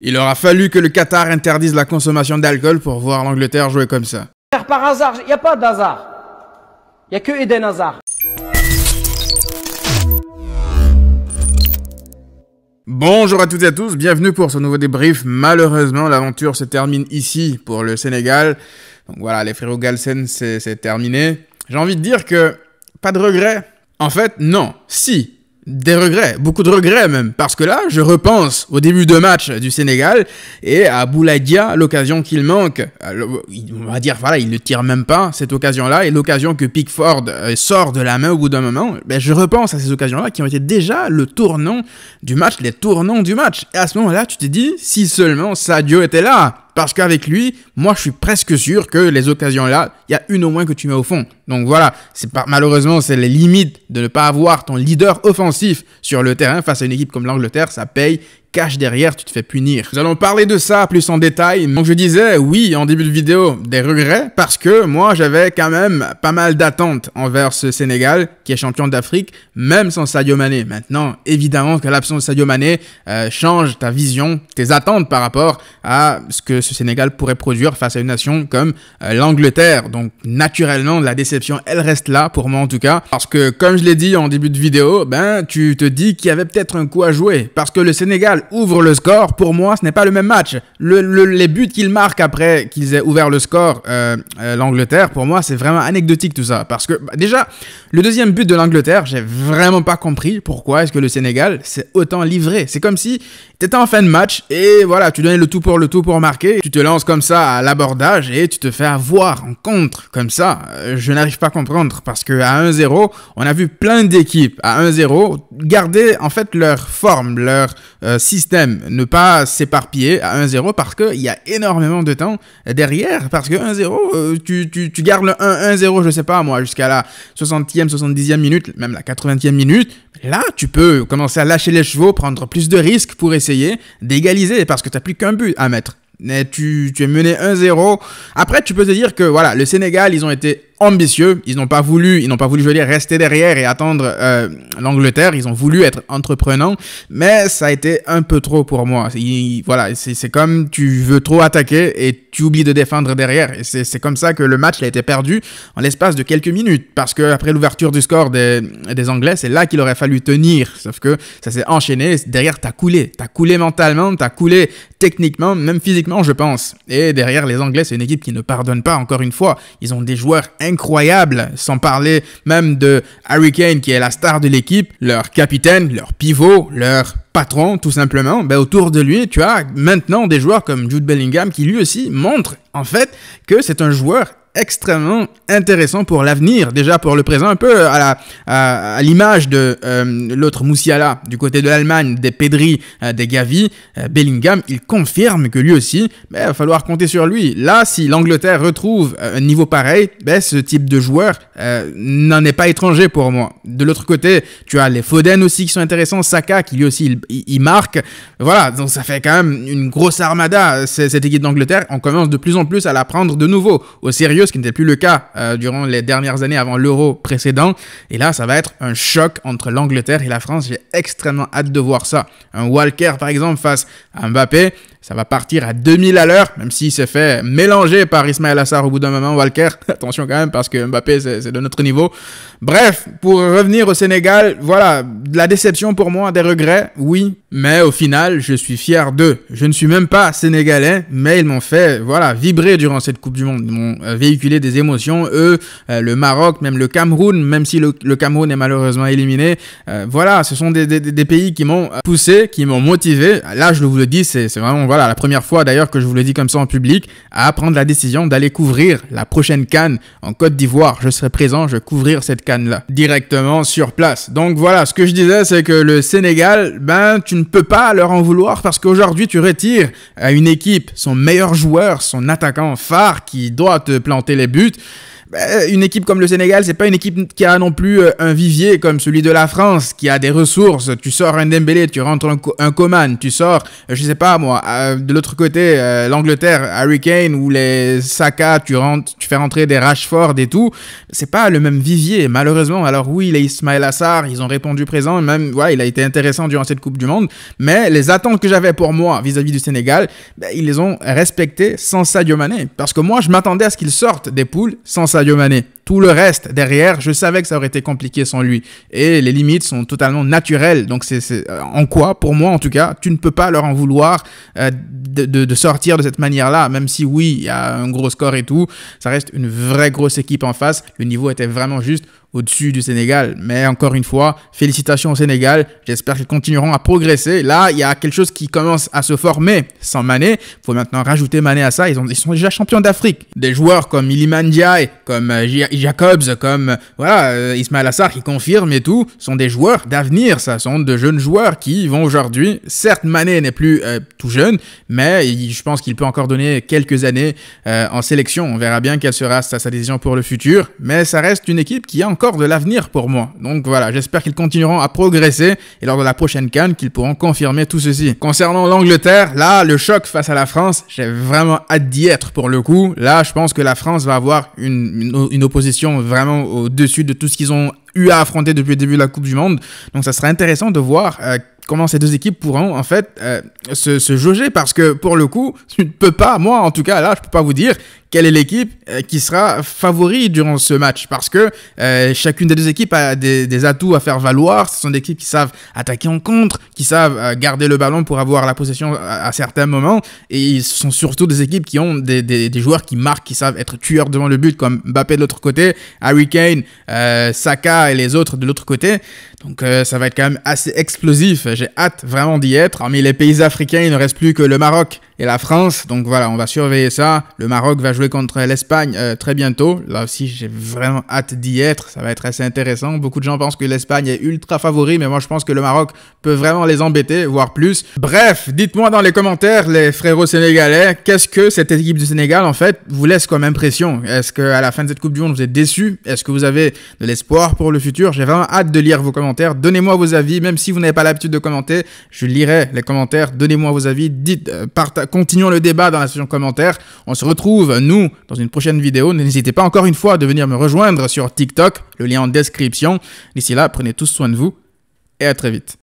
Il aura fallu que le Qatar interdise la consommation d'alcool pour voir l'Angleterre jouer comme ça. par hasard, il n'y a pas d'hasard. Il a que Eden Hazard. Bonjour à toutes et à tous, bienvenue pour ce nouveau débrief. Malheureusement, l'aventure se termine ici pour le Sénégal. Donc voilà, les frérots Galsen, c'est terminé. J'ai envie de dire que pas de regret. En fait, non. Si, des regrets, beaucoup de regrets même, parce que là, je repense au début de match du Sénégal et à Bouladia, l'occasion qu'il manque. Euh, on va dire, voilà, il ne tire même pas cette occasion-là et l'occasion que Pickford euh, sort de la main au bout d'un moment. Ben, je repense à ces occasions-là qui ont été déjà le tournant du match, les tournants du match. Et à ce moment-là, tu te dis, si seulement Sadio était là, parce qu'avec lui, moi, je suis presque sûr que les occasions là, il y a une au moins que tu mets au fond. Donc voilà, c'est pas, malheureusement, c'est les limites de ne pas avoir ton leader offensif sur le terrain face à une équipe comme l'Angleterre. Ça paye cache derrière, tu te fais punir. Nous allons parler de ça plus en détail. Donc je disais, oui, en début de vidéo, des regrets, parce que moi j'avais quand même pas mal d'attentes envers ce Sénégal, qui est champion d'Afrique, même sans Sadio Mané. Maintenant, évidemment que l'absence de Sadio Mané euh, change ta vision, tes attentes par rapport à ce que ce Sénégal pourrait produire face à une nation comme euh, l'Angleterre. Donc naturellement, la déception, elle reste là, pour moi en tout cas, parce que comme je l'ai dit en début de vidéo, ben tu te dis qu'il y avait peut-être un coup à jouer, parce que le Sénégal ouvre le score, pour moi, ce n'est pas le même match. les buts qu'ils marquent après qu'ils aient ouvert le score, euh, euh, l'Angleterre, pour moi, c'est vraiment anecdotique tout ça. Parce que bah, déjà, le deuxième but de l'Angleterre, j'ai vraiment pas compris pourquoi est-ce que le Sénégal s'est autant livré. C'est comme si T'étais en fin de match et voilà, tu donnais le tout pour le tout pour marquer. Tu te lances comme ça à l'abordage et tu te fais avoir en contre comme ça. Euh, je n'arrive pas à comprendre parce que à 1-0, on a vu plein d'équipes à 1-0 garder en fait leur forme, leur euh, système, ne pas s'éparpiller à 1-0 parce qu'il y a énormément de temps derrière. Parce que 1-0, euh, tu, tu, gardes le 1-0, je sais pas moi, jusqu'à la 60e, 70e minute, même la 80e minute. Là, tu peux commencer à lâcher les chevaux, prendre plus de risques pour essayer d'égaliser parce que t'as plus qu'un but à mettre. Mais tu, tu es mené 1-0. Après, tu peux te dire que voilà, le Sénégal, ils ont été ambitieux. Ils n'ont pas voulu, ils n'ont pas voulu, je veux dire, rester derrière et attendre euh, l'Angleterre. Ils ont voulu être entreprenants, mais ça a été un peu trop pour moi. voilà, c'est comme tu veux trop attaquer et tu oublies de défendre derrière. Et c'est comme ça que le match a été perdu en l'espace de quelques minutes, parce que après l'ouverture du score des, des Anglais, c'est là qu'il aurait fallu tenir. Sauf que ça s'est enchaîné. Derrière, t'as coulé, t'as coulé mentalement, t'as coulé techniquement, même physiquement, je pense. Et derrière, les Anglais, c'est une équipe qui ne pardonne pas. Encore une fois, ils ont des joueurs incroyable, sans parler même de Harry Kane qui est la star de l'équipe, leur capitaine, leur pivot, leur patron tout simplement, ben, autour de lui, tu as maintenant des joueurs comme Jude Bellingham qui lui aussi montre en fait que c'est un joueur extrêmement intéressant pour l'avenir, déjà pour le présent, un peu à la, à, à l'image de euh, l'autre Moussiala du côté de l'Allemagne, des Pedri, euh, des Gavi, euh, Bellingham, il confirme que lui aussi, il ben, va falloir compter sur lui. Là, si l'Angleterre retrouve un niveau pareil, ben ce type de joueur n'en est pas étranger pour moi. De l'autre côté, tu as les Foden aussi qui sont intéressants, Saka qui lui aussi il marque. Voilà, donc ça fait quand même une grosse armada cette équipe d'Angleterre. On commence de plus en plus à la prendre de nouveau au sérieux, ce qui n'était plus le cas euh, durant les dernières années avant l'euro précédent. Et là, ça va être un choc entre l'Angleterre et la France. J'ai extrêmement hâte de voir ça. Un Walker, par exemple, face à Mbappé, ça va partir à 2000 à l'heure, même s'il s'est fait mélanger par Ismaël Assar au bout d'un moment, Walker. Attention quand même, parce que Mbappé, c'est de notre niveau. Bref, pour revenir au Sénégal, voilà, de la déception pour moi, des regrets, oui. Mais au final, je suis fier d'eux. Je ne suis même pas sénégalais, mais ils m'ont fait, voilà, vibrer durant cette Coupe du Monde. Ils m'ont euh, véhiculé des émotions. Eux, euh, le Maroc, même le Cameroun, même si le, Cameroun est malheureusement éliminé. Euh, voilà, ce sont des, des pays qui m'ont poussé, qui m'ont motivé. Là, je vous le dis, c'est vraiment, voilà, la première fois d'ailleurs que je vous le dis comme ça en public, à prendre la décision d'aller couvrir la prochaine canne en Côte d'Ivoire. Je serai présent, je vais couvrir cette canne-là directement sur place. Donc voilà, ce que je disais, c'est que le Sénégal, ben, tu ne peux pas leur en vouloir parce qu'aujourd'hui, tu retires à une équipe son meilleur joueur, son attaquant phare qui doit te planter les buts. Euh, une équipe comme le Sénégal, c'est pas une équipe qui a non plus euh, un vivier comme celui de la France, qui a des ressources. Tu sors un Dembélé, tu rentres un, Coman, tu sors, euh, je sais pas moi, de l'autre côté, l'Angleterre, Harry Kane ou les Saka, tu, rentres, tu fais rentrer des Rashford et tout. C'est pas le même vivier, malheureusement. Alors oui, les Ismaël Assar, ils ont répondu présent, même, ouais, il a été intéressant durant cette Coupe du Monde, mais les attentes que j'avais pour moi vis-à-vis du Sénégal, ben, ils les ont respectées sans Sadio Mané. Parce que moi, je m'attendais à ce qu'ils sortent des poules sans Sadio Sadio Mané tout le reste derrière, je savais que ça aurait été compliqué sans lui. Et les limites sont totalement naturelles. Donc c'est euh, en quoi, pour moi en tout cas, tu ne peux pas leur en vouloir euh, de, sortir de cette manière-là. Même si oui, il y a un gros score et tout, ça reste une vraie grosse équipe en face. Le niveau était vraiment juste au-dessus du Sénégal. Mais encore une fois, félicitations au Sénégal. J'espère qu'ils continueront à progresser. Là, il y a quelque chose qui commence à se former sans Mané. Il faut maintenant rajouter Mané à ça. Ils, ont, sont déjà champions d'Afrique. Des joueurs comme Iliman Diaye, comme euh, Jacobs, comme voilà, euh, Ismail Assar qui confirme et tout, sont des joueurs d'avenir, ça sont de jeunes joueurs qui vont aujourd'hui. Certes, Mané n'est plus euh, tout jeune, mais je pense qu'il peut encore donner quelques années euh, en sélection. On verra bien quelle sera sa, décision pour le futur, mais ça reste une équipe qui a encore de l'avenir pour moi. Donc voilà, j'espère qu'ils continueront à progresser et lors de la prochaine canne qu'ils pourront confirmer tout ceci. Concernant l'Angleterre, là, le choc face à la France, j'ai vraiment hâte d'y être pour le coup. Là, je pense que la France va avoir une opposition vraiment au-dessus de tout ce qu'ils ont eu à affronter depuis le début de la Coupe du Monde. Donc ça sera intéressant de voir euh, comment ces deux équipes pourront en fait euh, se, jauger parce que pour le coup, tu ne peux pas, moi en tout cas là, je ne peux pas vous dire quelle est l'équipe euh, qui sera favori durant ce match parce que chacune des deux équipes a des, atouts à faire valoir. Ce sont des équipes qui savent attaquer en contre, qui savent garder le ballon pour avoir la possession à, certains moments et ce sont surtout des équipes qui ont des, des, joueurs qui marquent, qui savent être tueurs devant le but comme Mbappé de l'autre côté, Harry Kane, Saka et les autres de l'autre côté, donc euh, ça va être quand même assez explosif. J'ai hâte vraiment d'y être. Parmi les pays africains, il ne reste plus que le Maroc et la France. Donc voilà, on va surveiller ça. Le Maroc va jouer contre l'Espagne euh, très bientôt. Là aussi, j'ai vraiment hâte d'y être. Ça va être assez intéressant. Beaucoup de gens pensent que l'Espagne est ultra favori, mais moi je pense que le Maroc peut vraiment les embêter, voire plus. Bref, dites-moi dans les commentaires, les frérots sénégalais, qu'est-ce que cette équipe du Sénégal, en fait, vous laisse comme impression Est-ce qu'à la fin de cette Coupe du Monde, vous êtes déçus Est-ce que vous avez de l'espoir pour le futur J'ai vraiment hâte de lire vos commentaires Donnez-moi vos avis, même si vous n'avez pas l'habitude de commenter, je lirai les commentaires. Donnez-moi vos avis, dites, euh, continuons le débat dans la section commentaires. On se retrouve, nous, dans une prochaine vidéo. N'hésitez pas encore une fois à venir me rejoindre sur TikTok, le lien en description. D'ici là, prenez tous soin de vous et à très vite.